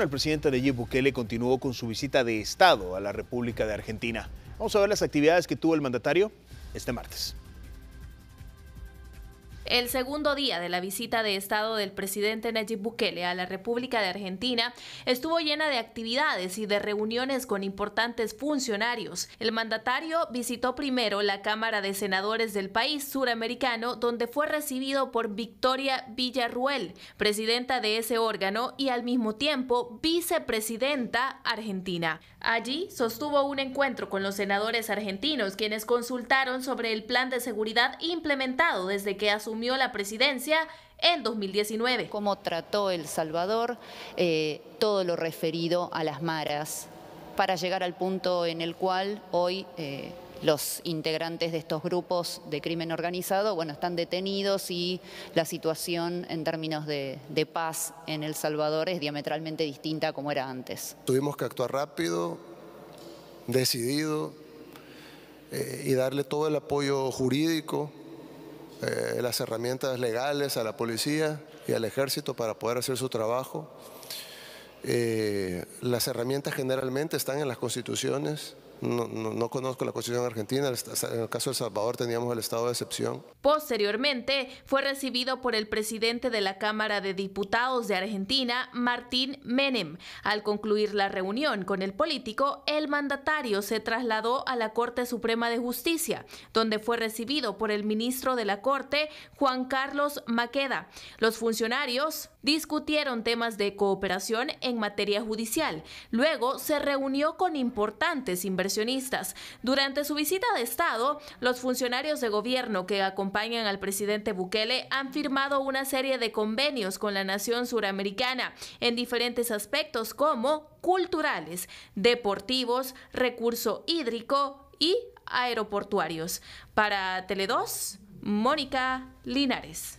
El presidente de Bukele continuó con su visita de Estado a la República de Argentina. Vamos a ver las actividades que tuvo el mandatario este martes. El segundo día de la visita de Estado del presidente Nayib Bukele a la República de Argentina estuvo llena de actividades y de reuniones con importantes funcionarios. El mandatario visitó primero la Cámara de Senadores del país suramericano, donde fue recibido por Victoria Villarruel, presidenta de ese órgano y al mismo tiempo vicepresidenta argentina. Allí sostuvo un encuentro con los senadores argentinos, quienes consultaron sobre el plan de seguridad implementado desde que asumió la presidencia en 2019. ¿Cómo trató El Salvador eh, todo lo referido a las maras para llegar al punto en el cual hoy... Eh, los integrantes de estos grupos de crimen organizado, bueno, están detenidos y la situación en términos de, paz en El Salvador es diametralmente distinta como era antes. Tuvimos que actuar rápido, decidido eh, y darle todo el apoyo jurídico eh, las herramientas legales a la policía y al ejército para poder hacer su trabajo. Eh, las herramientas generalmente están en las constituciones, no, conozco la constitución argentina, en el caso de El Salvador teníamos el estado de excepción. Posteriormente fue recibido por el presidente de la Cámara de Diputados de Argentina, Martín Menem. Al concluir la reunión con el político, el mandatario se trasladó a la Corte Suprema de Justicia, donde fue recibido por el ministro de la Corte, Juan Carlos Maqueda. Los funcionarios discutieron temas de cooperación en materia judicial. Luego se reunió con importantes inversores durante su visita de Estado, los funcionarios de gobierno que acompañan al presidente Bukele han firmado una serie de convenios con la nación suramericana en diferentes aspectos como culturales, deportivos, recurso hídrico y aeroportuarios. Para Tele2, Mónica Linares.